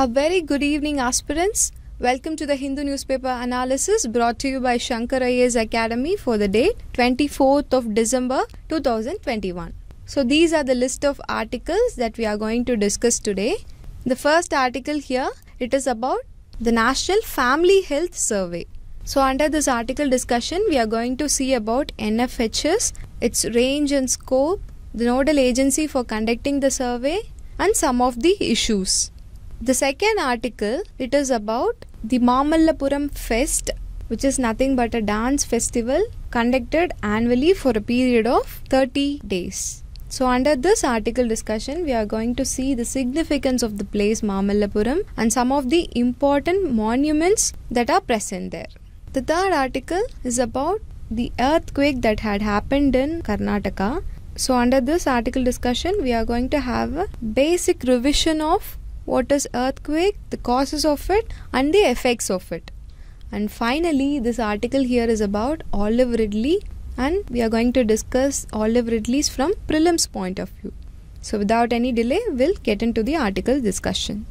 A very good evening, aspirants. Welcome to the Hindu newspaper analysis brought to you by Shankar IAS Academy for the date 24th of December 2021. So, these are the list of articles that we are going to discuss today. The first article here it is about the National Family Health Survey. So, under this article discussion, we are going to see about NFHS, its range and scope, the nodal agency for conducting the survey, and some of the issues. The second article, it is about the Mamallapuram Fest, which is nothing but a dance festival conducted annually for a period of 30 days. So, under this article discussion, we are going to see the significance of the place Mamallapuram and some of the important monuments that are present there. The third article is about the earthquake that had happened in Karnataka. So, under this article discussion, we are going to have a basic revision of what is earthquake, the causes of it, and the effects of it. And finally, this article here is about Olive Ridley, and we are going to discuss Olive Ridley's from prelims point of view. So, without any delay, we'll get into the article discussion.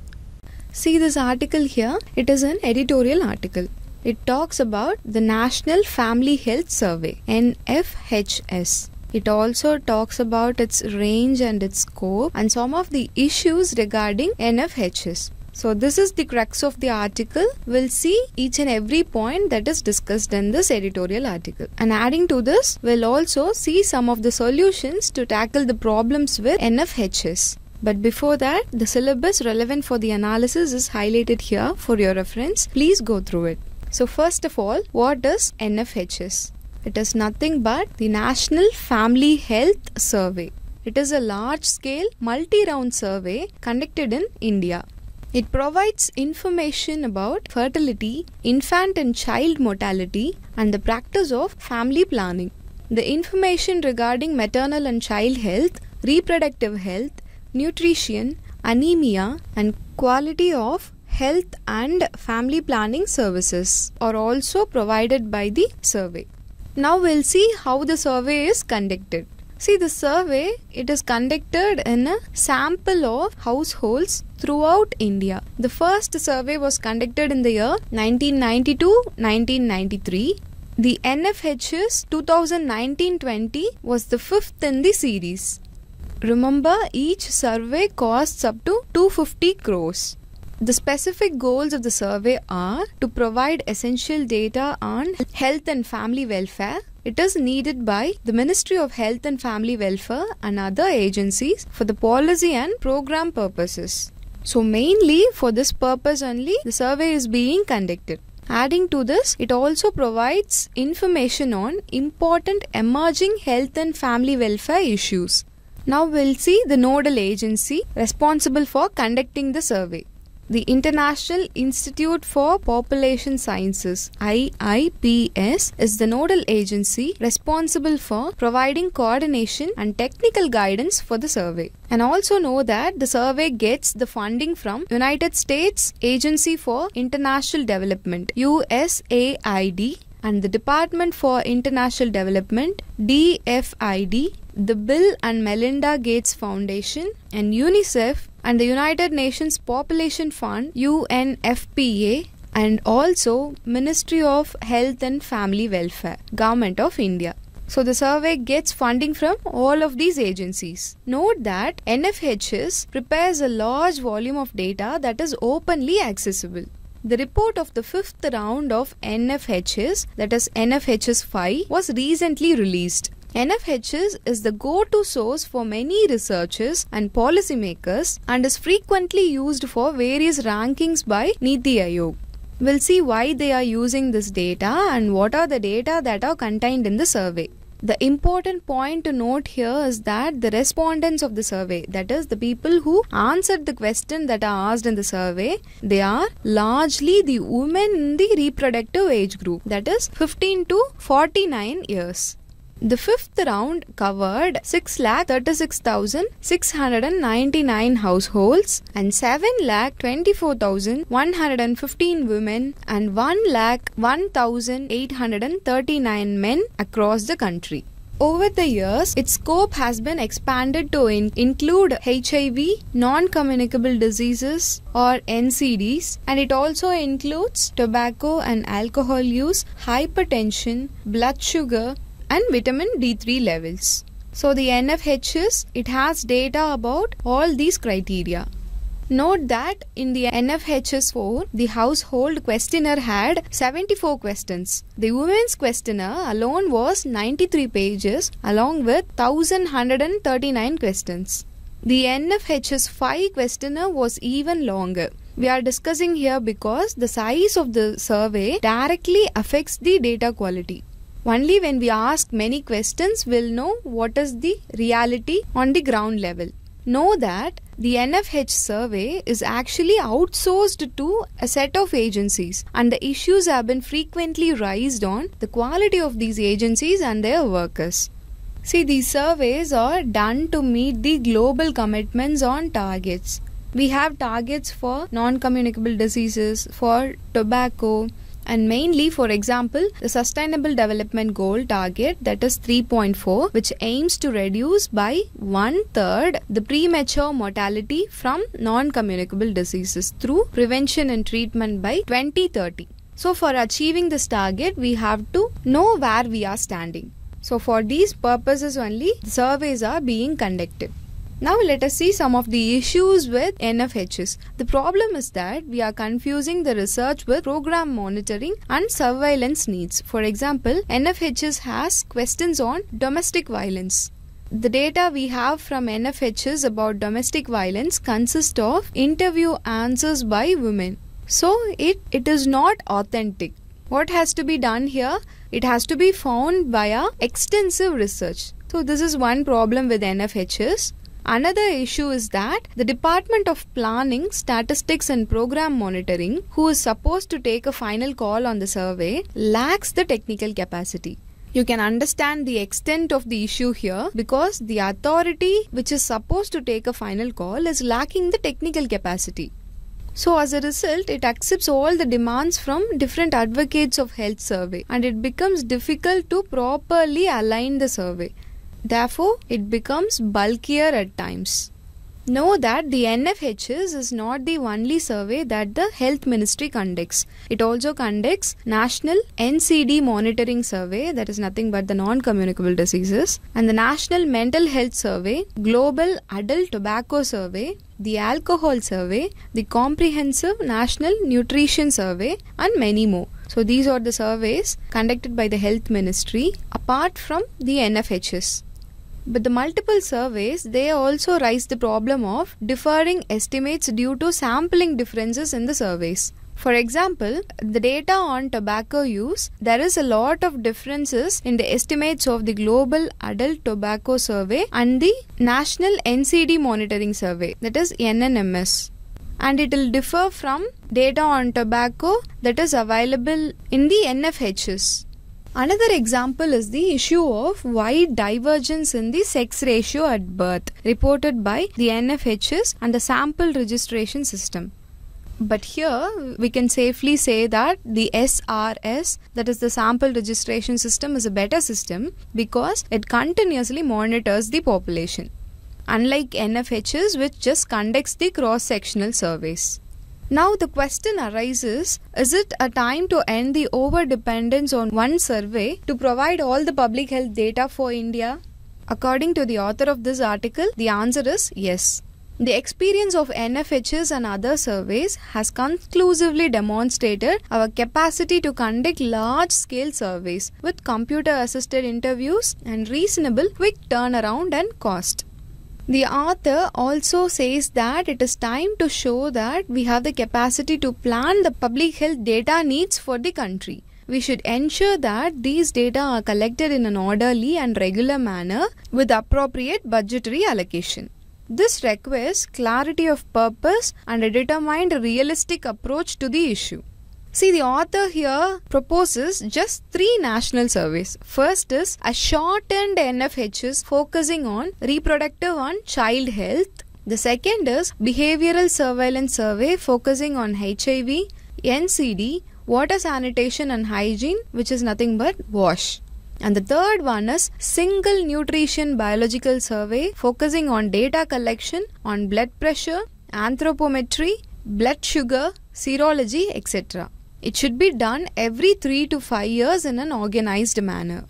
See this article here, it is an editorial article. It talks about the National Family Health Survey, NFHS. It also talks about its range and its scope and some of the issues regarding NFHs. So this is the crux of the article. We'll see each and every point that is discussed in this editorial article. And adding to this, we'll also see some of the solutions to tackle the problems with NFHs. But before that, the syllabus relevant for the analysis is highlighted here for your reference. Please go through it. So first of all, what is NFHs? It is nothing but the National Family Health Survey. It is a large scale multi round survey conducted in India. It provides information about fertility, infant and child mortality, and the practice of family planning. The information regarding maternal and child health, reproductive health, nutrition, anemia, and quality of health and family planning services are also provided by the survey. Now we'll see how the survey is conducted. See the survey, it is conducted in a sample of households throughout India. The first survey was conducted in the year 1992-1993. The NFH's 2019-20 was the fifth in the series. Remember, each survey costs up to 250 crores. The specific goals of the survey are to provide essential data on health and family welfare. It is needed by the Ministry of Health and Family Welfare and other agencies for the policy and program purposes. So, mainly for this purpose only, the survey is being conducted. Adding to this, it also provides information on important emerging health and family welfare issues. Now we'll see the nodal agency responsible for conducting the survey the International Institute for Population Sciences IIPS is the nodal agency responsible for providing coordination and technical guidance for the survey. And also know that the survey gets the funding from United States Agency for International Development USAID and the Department for International Development DFID the Bill and Melinda Gates Foundation and UNICEF and the United Nations Population Fund UNFPA and also Ministry of Health and Family Welfare Government of India. So the survey gets funding from all of these agencies. Note that NFHS prepares a large volume of data that is openly accessible. The report of the fifth round of NFHS, that is NFHS 5, was recently released. NFHS is the go-to source for many researchers and policymakers and is frequently used for various rankings by Niti Aayog. We'll see why they are using this data and what are the data that are contained in the survey. The important point to note here is that the respondents of the survey, that is, the people who answered the question that are asked in the survey, they are largely the women in the reproductive age group, that is, 15 to 49 years. The fifth round covered 6 lakh 36,699 households and 7 lakh 24,115 women and 1 lakh 1,839 men across the country. Over the years, its scope has been expanded to in include HIV, non communicable diseases, or NCDs, and it also includes tobacco and alcohol use, hypertension, blood sugar, and vitamin D3 levels. So the NFHS, it has data about all these criteria. Note that in the NFHS4, the household questionnaire had 74 questions. The women's questionnaire alone was 93 pages along with 1139 questions. The NFHS5 questionnaire was even longer. We are discussing here because the size of the survey directly affects the data quality. Only when we ask many questions we'll know what is the reality on the ground level. Know that the NFH survey is actually outsourced to a set of agencies and the issues have been frequently raised on the quality of these agencies and their workers. See, these surveys are done to meet the global commitments on targets. We have targets for non communicable diseases, for tobacco, and mainly for example the sustainable development goal target that is 3.4 which aims to reduce by one third the premature mortality from non-communicable diseases through prevention and treatment by 2030. So for achieving this target we have to know where we are standing. So for these purposes only surveys are being conducted. Now let us see some of the issues with NFHs. The problem is that we are confusing the research with program monitoring and surveillance needs. For example, NFHs has questions on domestic violence. The data we have from NFHs about domestic violence consists of interview answers by women. So it, it is not authentic. What has to be done here? It has to be found via extensive research. So this is one problem with NFHs. Another issue is that the Department of Planning, Statistics and Program Monitoring, who is supposed to take a final call on the survey, lacks the technical capacity. You can understand the extent of the issue here because the authority which is supposed to take a final call is lacking the technical capacity. So as a result, it accepts all the demands from different advocates of health survey and it becomes difficult to properly align the survey. Therefore, it becomes bulkier at times. Know that the NFHS is not the only survey that the Health Ministry conducts. It also conducts National NCD Monitoring Survey, that is nothing but the non communicable diseases, and the National Mental Health Survey, Global Adult Tobacco Survey, the Alcohol Survey, the Comprehensive National Nutrition Survey, and many more. So, these are the surveys conducted by the Health Ministry apart from the NFHS. But the multiple surveys, they also raise the problem of differing estimates due to sampling differences in the surveys. For example, the data on tobacco use, there is a lot of differences in the estimates of the Global Adult Tobacco Survey and the National NCD Monitoring Survey, that is NNMS. And it will differ from data on tobacco that is available in the NFHS. Another example is the issue of wide divergence in the sex ratio at birth reported by the NFHS and the sample registration system. But here we can safely say that the SRS, that is the sample registration system, is a better system because it continuously monitors the population, unlike NFHS, which just conducts the cross sectional surveys. Now the question arises, is it a time to end the over-dependence on one survey to provide all the public health data for India? According to the author of this article, the answer is yes. The experience of NFHs and other surveys has conclusively demonstrated our capacity to conduct large scale surveys with computer assisted interviews and reasonable quick turnaround and cost. The author also says that it is time to show that we have the capacity to plan the public health data needs for the country. We should ensure that these data are collected in an orderly and regular manner with appropriate budgetary allocation. This requires clarity of purpose and a determined realistic approach to the issue. See, the author here proposes just three national surveys. First is a shortened NFHS focusing on reproductive and child health. The second is behavioral surveillance survey focusing on HIV, NCD, water sanitation and hygiene, which is nothing but WASH. And the third one is single nutrition biological survey focusing on data collection on blood pressure, anthropometry, blood sugar, serology, etc. It should be done every 3 to 5 years in an organized manner.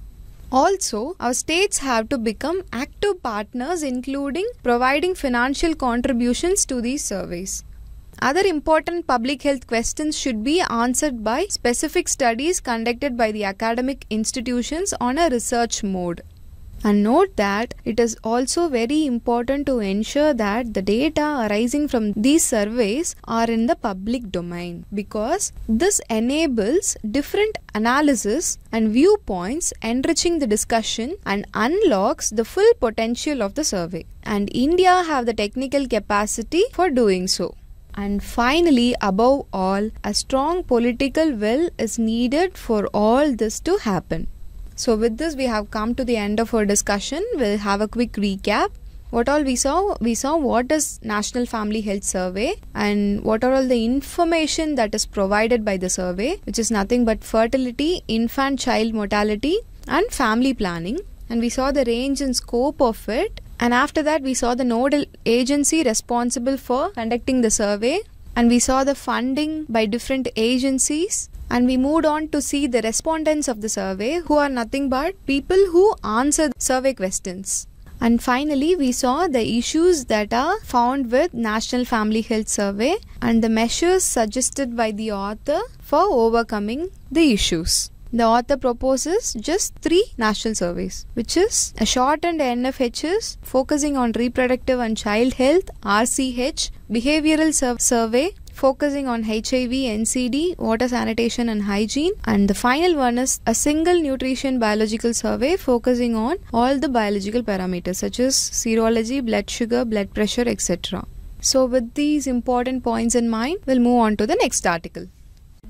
Also, our states have to become active partners, including providing financial contributions to these surveys. Other important public health questions should be answered by specific studies conducted by the academic institutions on a research mode. And note that it is also very important to ensure that the data arising from these surveys are in the public domain because this enables different analysis and viewpoints enriching the discussion and unlocks the full potential of the survey and India have the technical capacity for doing so. And finally, above all, a strong political will is needed for all this to happen. So with this we have come to the end of our discussion. We'll have a quick recap. What all we saw? We saw what is National Family Health Survey and what are all the information that is provided by the survey which is nothing but fertility, infant child mortality and family planning and we saw the range and scope of it and after that we saw the nodal agency responsible for conducting the survey and we saw the funding by different agencies and we moved on to see the respondents of the survey who are nothing but people who answer survey questions. And finally, we saw the issues that are found with National Family Health Survey and the measures suggested by the author for overcoming the issues. The author proposes just three national surveys, which is a shortened NFHS focusing on reproductive and child health, RCH, behavioral sur survey, focusing on HIV, NCD, water sanitation and hygiene. And the final one is a single nutrition biological survey focusing on all the biological parameters such as serology, blood sugar, blood pressure, etc. So, with these important points in mind, we'll move on to the next article.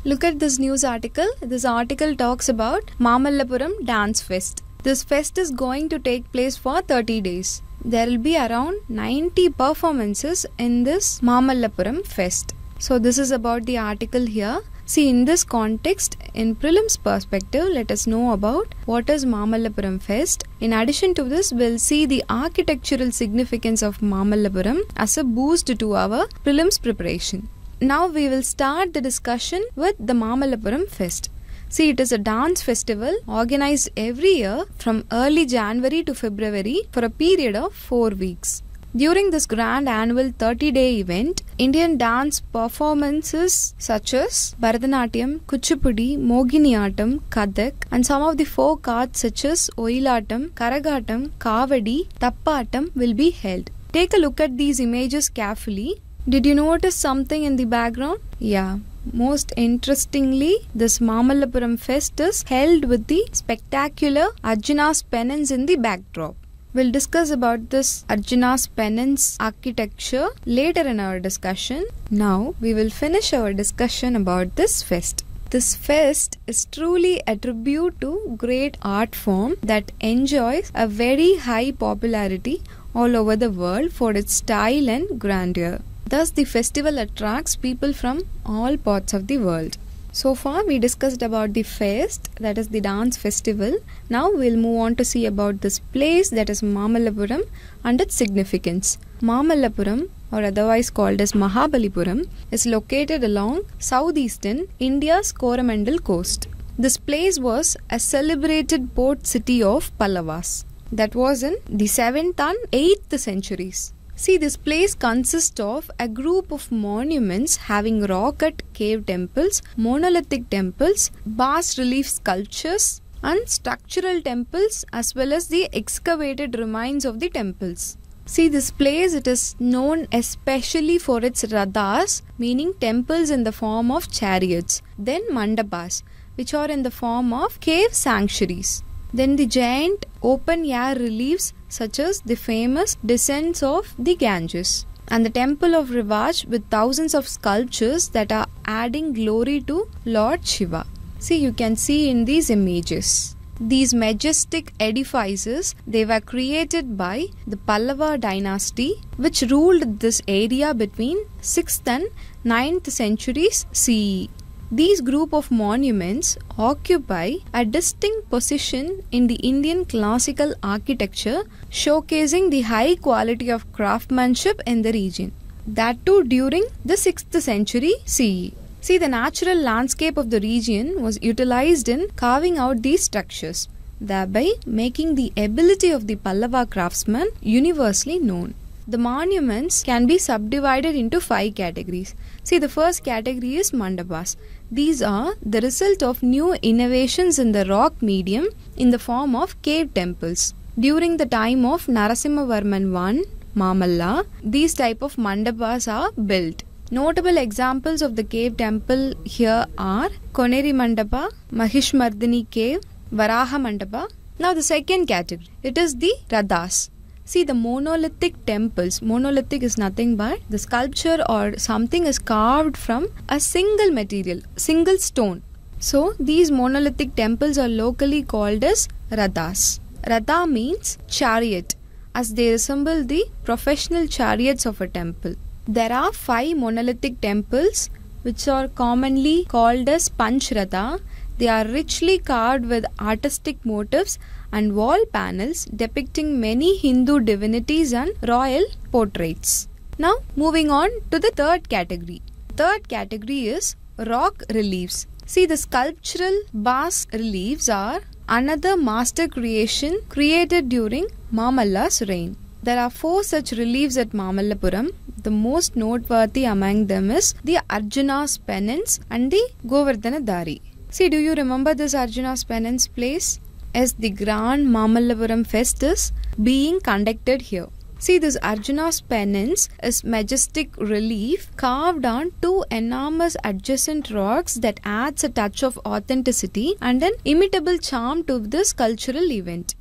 Look at this news article. This article talks about Mamallapuram Dance Fest. This fest is going to take place for 30 days. There will be around 90 performances in this Mamallapuram Fest. So this is about the article here. See in this context, in prelims perspective, let us know about what is Mamallapuram Fest. In addition to this, we'll see the architectural significance of Mamallapuram as a boost to our prelims preparation. Now we will start the discussion with the Mamallapuram Fest. See, it is a dance festival organized every year from early January to February for a period of 4 weeks. During this grand annual 30 day event, Indian dance performances such as Bharatanatyam, Kuchipudi, Moginiyattam, Kathak, and some of the folk arts such as Oilatam, Karagatam, Kavadi, Tappatam will be held. Take a look at these images carefully. Did you notice something in the background? Yeah. Most interestingly, this Mamallapuram fest is held with the spectacular Arjuna's penance in the backdrop. We'll discuss about this Arjuna's penance architecture later in our discussion. Now we will finish our discussion about this fest. This fest is truly a tribute to great art form that enjoys a very high popularity all over the world for its style and grandeur. Thus the festival attracts people from all parts of the world. So far we discussed about the fest that is the dance festival. Now we'll move on to see about this place that is Mamallapuram and its significance. Mamallapuram or otherwise called as Mahabalipuram is located along southeastern India's Coromandel coast. This place was a celebrated port city of Pallavas that was in the 7th and 8th centuries. See, this place consists of a group of monuments having rock cut cave temples, monolithic temples, bas relief sculptures, and structural temples as well as the excavated remains of the temples. See this place it is known especially for its radhas meaning temples in the form of chariots then mandapas which are in the form of cave sanctuaries. Then the giant open air reliefs such as the famous descents of the Ganges and the temple of Rivaj with thousands of sculptures that are adding glory to Lord Shiva. See you can see in these images. These majestic edifices they were created by the Pallava dynasty which ruled this area between 6th and 9th centuries CE. These group of monuments occupy a distinct position in the Indian classical architecture, showcasing the high quality of craftsmanship in the region. That too during the 6th century CE. See, the natural landscape of the region was utilized in carving out these structures, thereby making the ability of the Pallava craftsmen universally known the monuments can be subdivided into five categories. See, the first category is mandapas. These are the result of new innovations in the rock medium in the form of cave temples. During the time of Narasimhavarman I, Mamalla, these type of mandabas are built. Notable examples of the cave temple here are Koneri Mandapa, Mahishmardini Cave, Varaha Mandapa. Now the second category, it is the Radhas. See, the monolithic temples, monolithic is nothing but the sculpture or something is carved from a single material, single stone. So, these monolithic temples are locally called as radhas. Radha means chariot, as they resemble the professional chariots of a temple. There are five monolithic temples which are commonly called as Panchratha they are richly carved with artistic motifs and wall panels depicting many Hindu divinities and royal portraits. Now, moving on to the third category. Third category is rock reliefs. See, the sculptural bas reliefs are another master creation created during Mamalla's reign. There are four such reliefs at Mamallapuram. The most noteworthy among them is the Arjuna's penance and the Govardhanadhari. See, do you remember this Arjuna's penance place? As the grand Mamallavaram fest is being conducted here. See, this Arjuna's penance is majestic relief carved on two enormous adjacent rocks that adds a touch of authenticity and an imitable charm to this cultural event.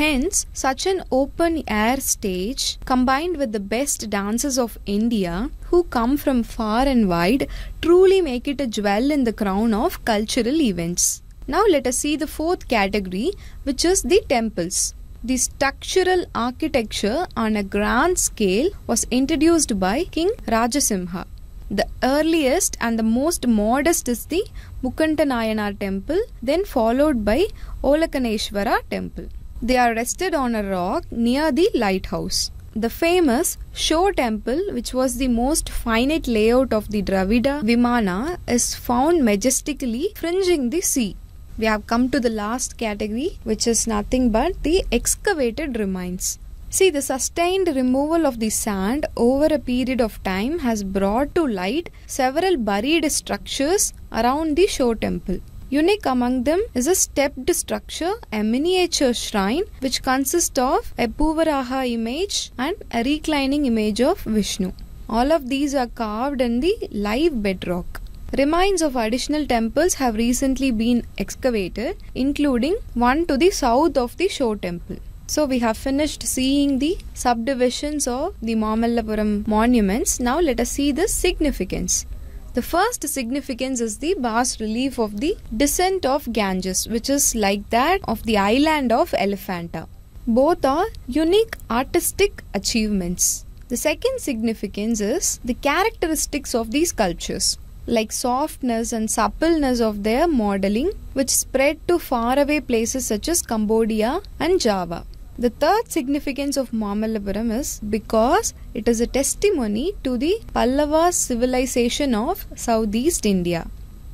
Hence, such an open air stage combined with the best dancers of India who come from far and wide truly make it a jewel in the crown of cultural events. Now let us see the fourth category which is the temples. The structural architecture on a grand scale was introduced by King Rajasimha. The earliest and the most modest is the Mukantanayanar temple, then followed by Olakaneswara temple. They are rested on a rock near the lighthouse. The famous Shore Temple, which was the most finite layout of the Dravida Vimana, is found majestically fringing the sea. We have come to the last category, which is nothing but the excavated remains. See, the sustained removal of the sand over a period of time has brought to light several buried structures around the Shore Temple. Unique among them is a stepped structure, a miniature shrine which consists of a Puvaraha image and a reclining image of Vishnu. All of these are carved in the live bedrock. Remains of additional temples have recently been excavated, including one to the south of the Shore Temple. So we have finished seeing the subdivisions of the Mamallapuram monuments. Now let us see the significance. The first significance is the bas relief of the descent of Ganges, which is like that of the island of Elephanta. Both are unique artistic achievements. The second significance is the characteristics of these sculptures, like softness and suppleness of their modeling, which spread to faraway places such as Cambodia and Java. The third significance of Mamallapuram is because it is a testimony to the Pallava civilization of Southeast India.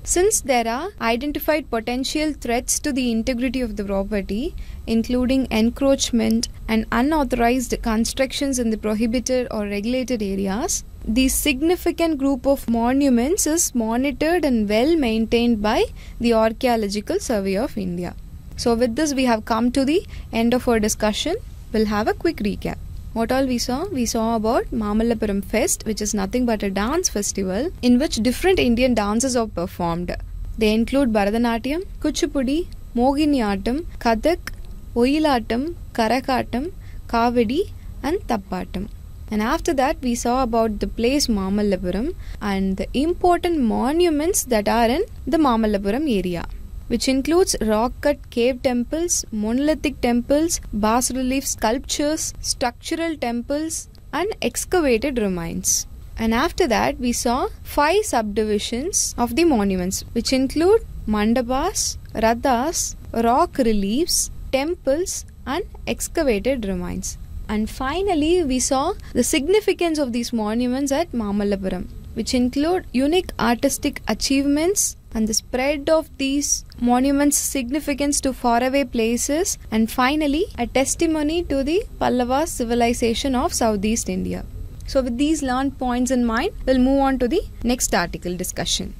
Since there are identified potential threats to the integrity of the property, including encroachment and unauthorized constructions in the prohibited or regulated areas, the significant group of monuments is monitored and well maintained by the Archaeological Survey of India. So with this we have come to the end of our discussion. We'll have a quick recap. What all we saw? We saw about Mamallapuram Fest which is nothing but a dance festival in which different Indian dances are performed. They include Bharatanatyam, Kuchipudi, Moginiyattam, Kathak, Oyilattam, Karakattam, Kavadi and Tappattam. And after that, we saw about the place Mamallapuram and the important monuments that are in the Mamallapuram area which includes rock cut cave temples, monolithic temples, bas relief sculptures, structural temples, and excavated remains. And after that, we saw five subdivisions of the monuments, which include mandapas, radhas, rock reliefs, temples, and excavated remains. And finally, we saw the significance of these monuments at Mamallapuram which include unique artistic achievements and the spread of these monuments' significance to faraway places, and finally, a testimony to the Pallava civilization of Southeast India. So, with these learned points in mind, we'll move on to the next article discussion.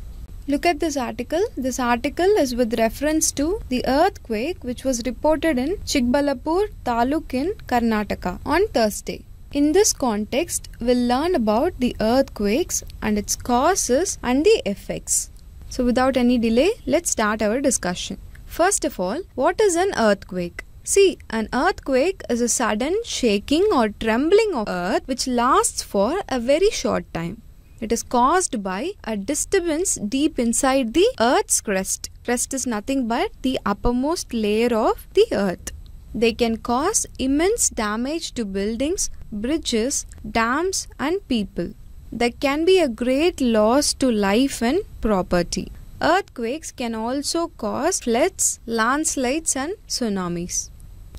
Look at this article. This article is with reference to the earthquake which was reported in Chikbalapur Taluk in Karnataka on Thursday. In this context, we'll learn about the earthquakes and its causes and the effects. So without any delay, let's start our discussion. First of all, what is an earthquake? See, an earthquake is a sudden shaking or trembling of earth which lasts for a very short time. It is caused by a disturbance deep inside the earth's crust. Crust is nothing but the uppermost layer of the earth. They can cause immense damage to buildings, bridges, dams, and people. There can be a great loss to life and property. Earthquakes can also cause floods, landslides, and tsunamis.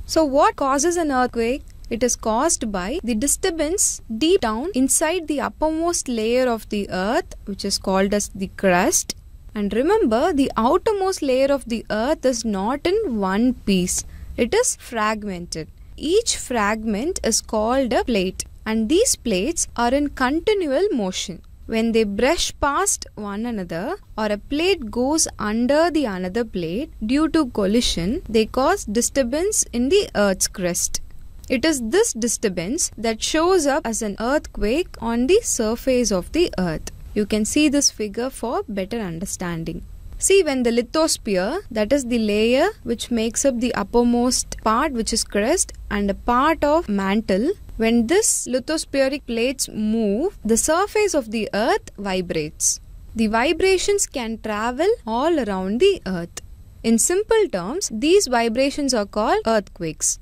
So, what causes an earthquake? It is caused by the disturbance deep down inside the uppermost layer of the earth, which is called as the crust. And remember, the outermost layer of the earth is not in one piece. It is fragmented. Each fragment is called a plate and these plates are in continual motion. When they brush past one another or a plate goes under the another plate due to collision, they cause disturbance in the earth's crust. It is this disturbance that shows up as an earthquake on the surface of the earth. You can see this figure for better understanding. See, when the lithosphere, that is the layer which makes up the uppermost part, which is crust, and a part of mantle, when this lithospheric plates move, the surface of the earth vibrates. The vibrations can travel all around the earth. In simple terms, these vibrations are called earthquakes.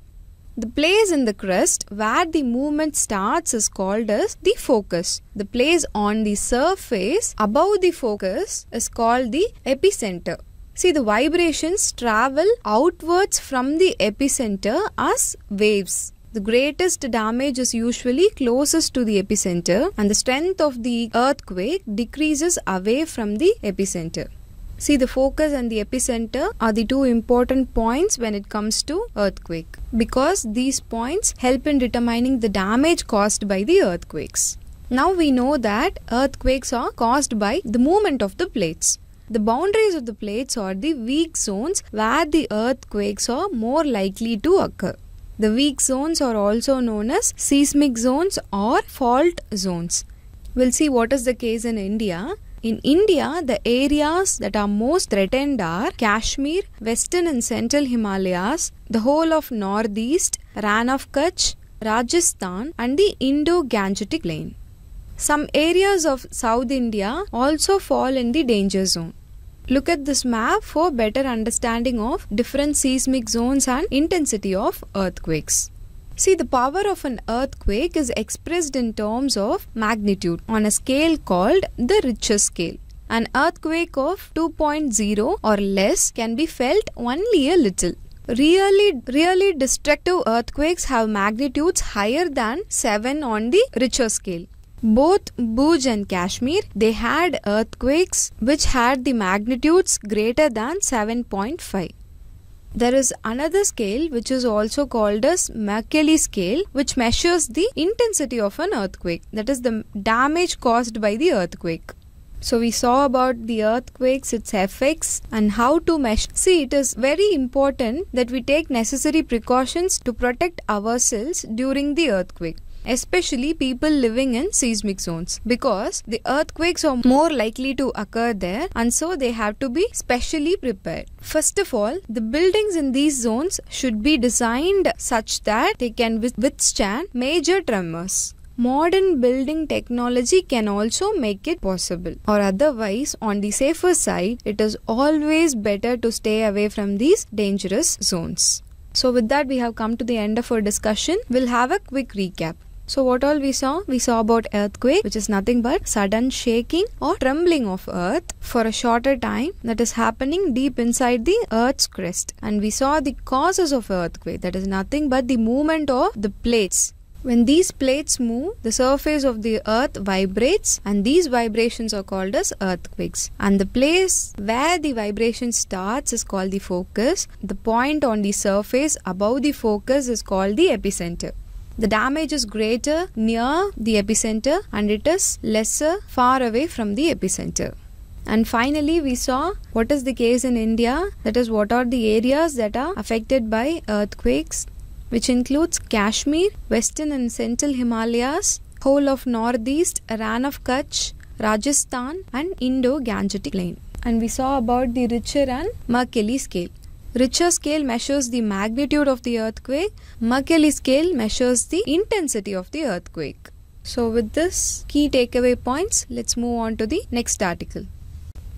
The place in the crest where the movement starts is called as the focus. The place on the surface above the focus is called the epicenter. See the vibrations travel outwards from the epicenter as waves. The greatest damage is usually closest to the epicenter and the strength of the earthquake decreases away from the epicenter. See the focus and the epicenter are the two important points when it comes to earthquake because these points help in determining the damage caused by the earthquakes. Now we know that earthquakes are caused by the movement of the plates. The boundaries of the plates are the weak zones where the earthquakes are more likely to occur. The weak zones are also known as seismic zones or fault zones. We'll see what is the case in India. In India, the areas that are most threatened are Kashmir, Western and Central Himalayas, the whole of Northeast, Ran of Kutch, Rajasthan, and the Indo Gangetic Plain. Some areas of South India also fall in the danger zone. Look at this map for better understanding of different seismic zones and intensity of earthquakes. See, the power of an earthquake is expressed in terms of magnitude on a scale called the Richter scale. An earthquake of 2.0 or less can be felt only a little. Really, really destructive earthquakes have magnitudes higher than 7 on the Richter scale. Both Bhuj and Kashmir, they had earthquakes which had the magnitudes greater than 7.5. There is another scale which is also called as Mercalli scale which measures the intensity of an earthquake that is the damage caused by the earthquake. So we saw about the earthquakes, its effects and how to measure. See, it is very important that we take necessary precautions to protect ourselves during the earthquake especially people living in seismic zones because the earthquakes are more likely to occur there and so they have to be specially prepared. First of all, the buildings in these zones should be designed such that they can withstand major tremors. Modern building technology can also make it possible, or otherwise, on the safer side, it is always better to stay away from these dangerous zones. So, with that, we have come to the end of our discussion. We'll have a quick recap. So what all we saw? We saw about earthquake, which is nothing but sudden shaking or trembling of earth for a shorter time that is happening deep inside the earth's crust. And we saw the causes of earthquake, that is nothing but the movement of the plates when these plates move, the surface of the earth vibrates, and these vibrations are called as earthquakes. And the place where the vibration starts is called the focus. The point on the surface above the focus is called the epicenter the damage is greater near the epicenter and it is lesser far away from the epicenter. And finally, we saw what is the case in India, that is, what are the areas that are affected by earthquakes, which includes Kashmir, Western and Central Himalayas, whole of Northeast, Iran of Kutch, Rajasthan, and Indo Gangetic Plain. And we saw about the richer and Mercalli scale. Richter scale measures the magnitude of the earthquake. Mercalli scale measures the intensity of the earthquake. So with this key takeaway points, let's move on to the next article.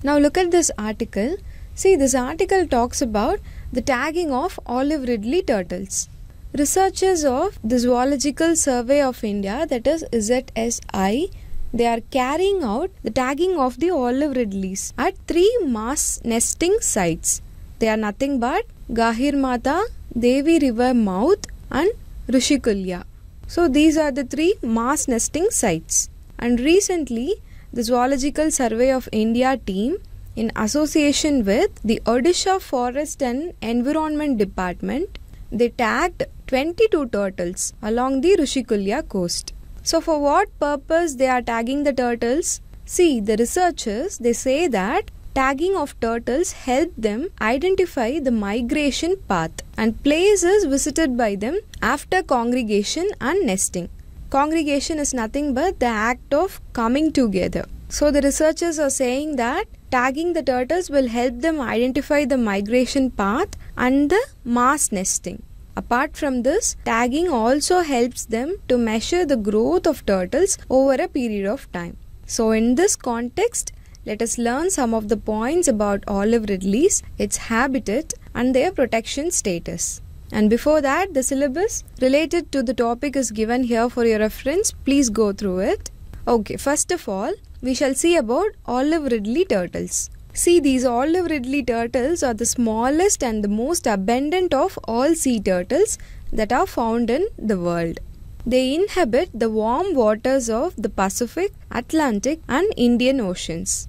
Now look at this article. See this article talks about the tagging of olive ridley turtles. Researchers of the Zoological Survey of India that is ZSI they are carrying out the tagging of the olive ridleys at three mass nesting sites. They are nothing but Gahir Mata, Devi River Mouth and Rishikulya. So these are the three mass nesting sites. And recently, the Zoological Survey of India team in association with the Odisha Forest and Environment Department, they tagged 22 turtles along the Rishikulya coast. So for what purpose they are tagging the turtles? See, the researchers, they say that tagging of turtles help them identify the migration path and places visited by them after congregation and nesting. Congregation is nothing but the act of coming together. So the researchers are saying that tagging the turtles will help them identify the migration path and the mass nesting. Apart from this, tagging also helps them to measure the growth of turtles over a period of time. So, in this context, let us learn some of the points about olive ridleys, its habitat and their protection status. And before that, the syllabus related to the topic is given here for your reference. Please go through it. Okay, first of all, we shall see about olive ridley turtles. See, these olive ridley turtles are the smallest and the most abundant of all sea turtles that are found in the world. They inhabit the warm waters of the Pacific, Atlantic, and Indian Oceans.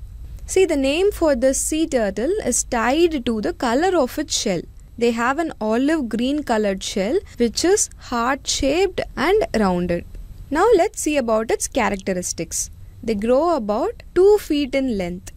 See, the name for this sea turtle is tied to the color of its shell. They have an olive green colored shell which is heart shaped and rounded. Now let's see about its characteristics. They grow about 2 feet in length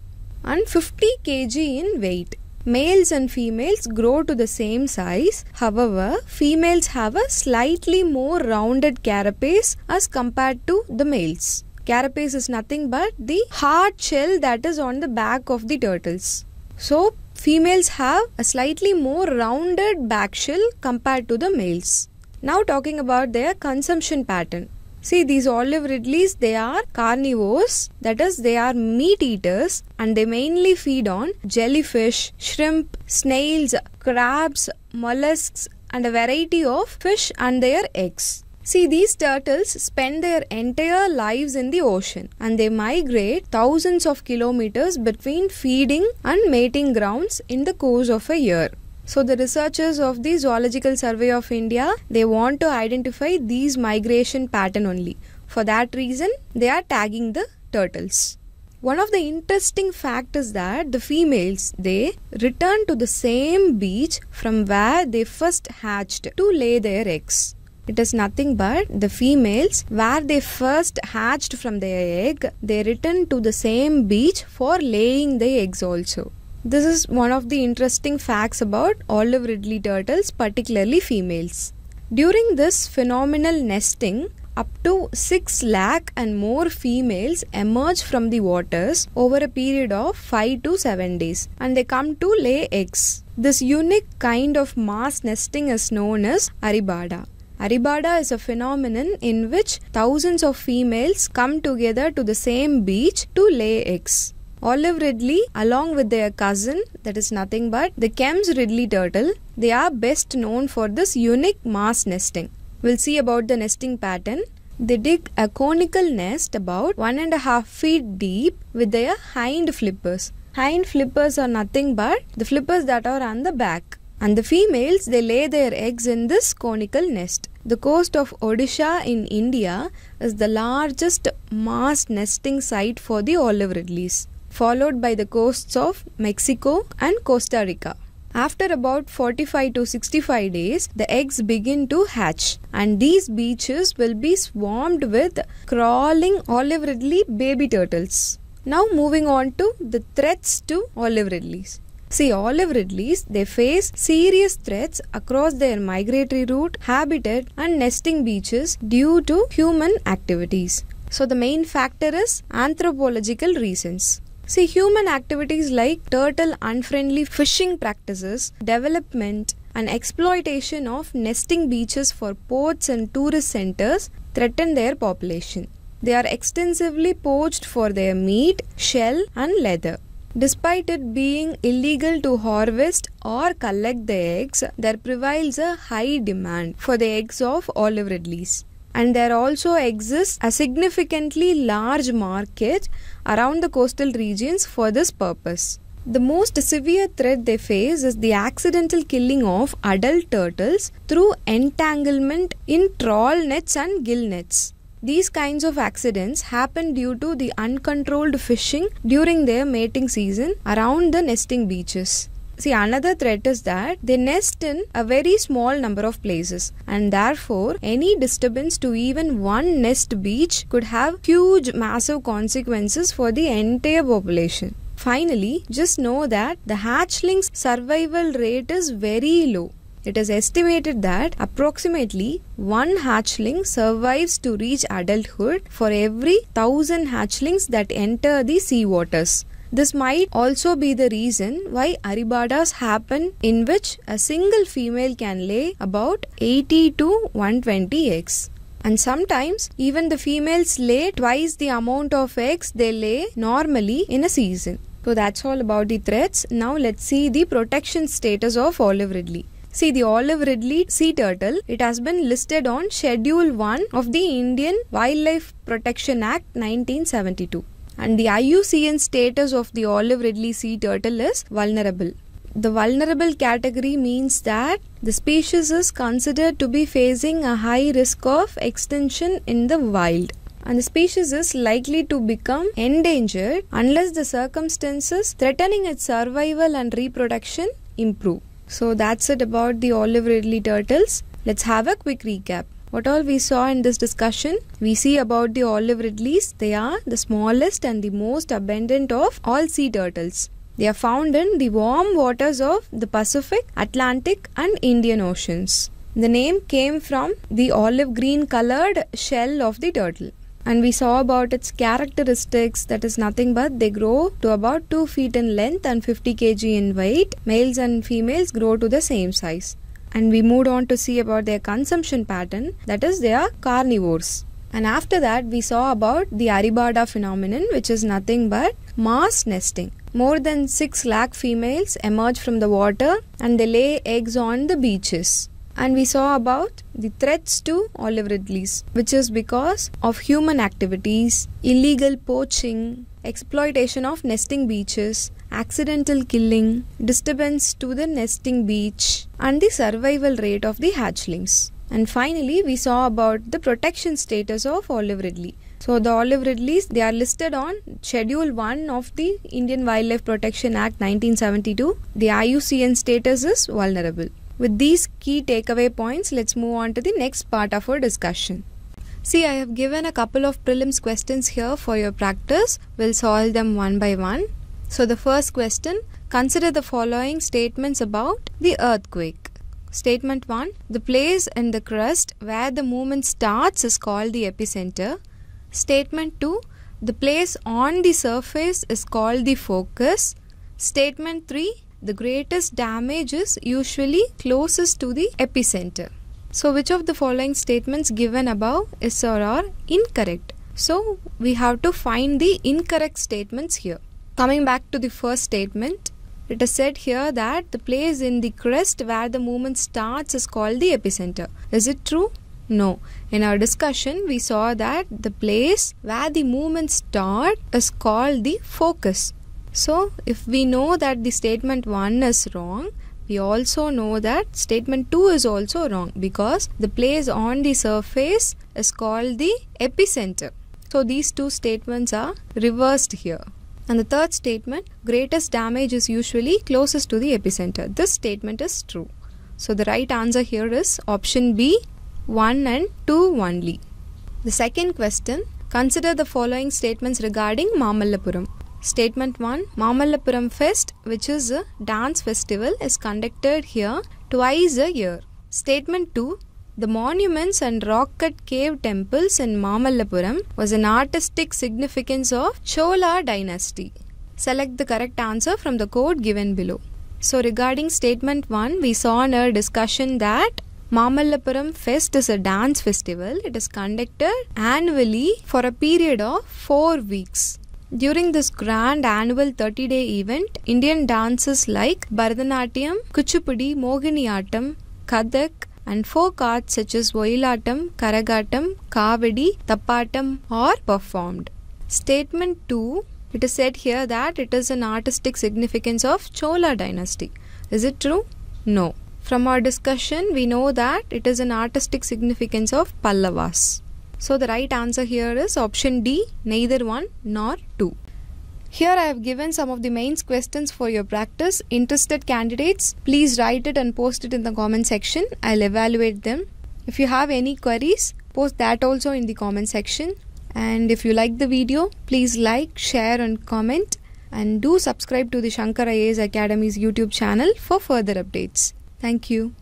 and 50 kg in weight. Males and females grow to the same size. However, females have a slightly more rounded carapace as compared to the males. Carapace is nothing but the hard shell that is on the back of the turtles. So, females have a slightly more rounded back shell compared to the males. Now, talking about their consumption pattern. See, these olive ridleys, they are carnivores, that is, they are meat eaters and they mainly feed on jellyfish, shrimp, snails, crabs, mollusks, and a variety of fish and their eggs. See, these turtles spend their entire lives in the ocean and they migrate thousands of kilometers between feeding and mating grounds in the course of a year. So the researchers of the Zoological Survey of India, they want to identify these migration pattern only. For that reason, they are tagging the turtles. One of the interesting fact is that the females they return to the same beach from where they first hatched to lay their eggs. It is nothing but the females where they first hatched from their egg, they return to the same beach for laying the eggs also. This is one of the interesting facts about olive ridley turtles, particularly females. During this phenomenal nesting, up to 6 lakh and more females emerge from the waters over a period of 5 to 7 days and they come to lay eggs. This unique kind of mass nesting is known as Aribada. Aribada is a phenomenon in which thousands of females come together to the same beach to lay eggs. Olive Ridley, along with their cousin, that is nothing but the Kem's Ridley turtle, they are best known for this unique mass nesting. We'll see about the nesting pattern they dig a conical nest about one and a half feet deep with their hind flippers. Hind flippers are nothing but the flippers that are on the back. And the females they lay their eggs in this conical nest. The coast of Odisha in India is the largest mass nesting site for the olive ridleys, followed by the coasts of Mexico and Costa Rica. After about 45 to 65 days, the eggs begin to hatch, and these beaches will be swarmed with crawling olive ridley baby turtles. Now, moving on to the threats to olive ridleys. See, olive ridleys, they face serious threats across their migratory route, habitat and nesting beaches due to human activities. So the main factor is anthropological reasons. See, human activities like turtle unfriendly fishing practices, development, and exploitation of nesting beaches for ports and tourist centers threaten their population. They are extensively poached for their meat, shell, and leather. Despite it being illegal to harvest or collect the eggs, there prevails a high demand for the eggs of olive ridleys. And there also exists a significantly large market around the coastal regions for this purpose. The most severe threat they face is the accidental killing of adult turtles through entanglement in trawl nets and gill nets. These kinds of accidents happen due to the uncontrolled fishing during their mating season around the nesting beaches. See, another threat is that they nest in a very small number of places, and therefore, any disturbance to even one nest beach could have huge, massive consequences for the entire population. Finally, just know that the hatchling's survival rate is very low. It is estimated that approximately one hatchling survives to reach adulthood for every thousand hatchlings that enter the sea waters. This might also be the reason why aribadas happen in which a single female can lay about 80 to 120 eggs. And sometimes even the females lay twice the amount of eggs they lay normally in a season. So that's all about the threats. Now let's see the protection status of olive ridley. See the olive ridley sea turtle, it has been listed on Schedule 1 of the Indian Wildlife Protection Act 1972 and the IUCN status of the olive ridley sea turtle is vulnerable. The vulnerable category means that the species is considered to be facing a high risk of extinction in the wild. And the species is likely to become endangered unless the circumstances threatening its survival and reproduction improve. So that's it about the olive ridley turtles. Let's have a quick recap. What all we saw in this discussion? We see about the olive ridleys. They are the smallest and the most abundant of all sea turtles. They are found in the warm waters of the Pacific, Atlantic and Indian Oceans. The name came from the olive green colored shell of the turtle and we saw about its characteristics that is nothing but they grow to about 2 feet in length and 50 kg in weight. Males and females grow to the same size. And we moved on to see about their consumption pattern that is they are carnivores. And after that we saw about the Aribada phenomenon which is nothing but mass nesting. More than 6 lakh females emerge from the water and they lay eggs on the beaches and we saw about the threats to olive ridleys, which is because of human activities, illegal poaching, exploitation of nesting beaches, accidental killing, disturbance to the nesting beach, and the survival rate of the hatchlings. And finally, we saw about the protection status of olive ridley. So the olive ridleys, they are listed on Schedule 1 of the Indian Wildlife Protection Act 1972. The IUCN status is vulnerable. With these key takeaway points, let's move on to the next part of our discussion. See, I have given a couple of prelims questions here for your practice. We'll solve them one by one. So, the first question consider the following statements about the earthquake. Statement 1 The place in the crust where the movement starts is called the epicenter. Statement 2 The place on the surface is called the focus. Statement 3 the greatest damage is usually closest to the epicenter. So which of the following statements given above is or are incorrect? So we have to find the incorrect statements here. Coming back to the first statement, it is said here that the place in the crest where the movement starts is called the epicenter. Is it true? No. In our discussion, we saw that the place where the movement starts is called the focus. So if we know that the statement 1 is wrong, we also know that statement 2 is also wrong because the place on the surface is called the epicenter. So these two statements are reversed here. And the third statement, greatest damage is usually closest to the epicenter. This statement is true. So the right answer here is option B, 1 and 2 only. The second question, consider the following statements regarding Mamallapuram. Statement 1 Mamallapuram Fest, which is a dance festival, is conducted here twice a year. Statement 2 the monuments and rock cut cave temples in Mamallapuram was an artistic significance of Chola dynasty. Select the correct answer from the code given below. So regarding statement 1, we saw in our discussion that Mamallapuram Fest is a dance festival. It is conducted annually for a period of 4 weeks. During this grand annual 30 day event, Indian dances like Bharatanatyam, Kuchipudi, Mohiniyattam, Kathak, and folk arts such as Oilatam, Karagattam, Kavadi, Tapatam are performed. Statement 2 It is said here that it is an artistic significance of Chola dynasty. Is it true? No. From our discussion, we know that it is an artistic significance of Pallavas. So the right answer here is option D, neither 1 nor 2. Here I have given some of the mains questions for your practice. Interested candidates, please write it and post it in the comment section. I'll evaluate them. If you have any queries, post that also in the comment section. And if you like the video, please like, share and comment. And do subscribe to the Shankar IAS Academy's YouTube channel for further updates. Thank you.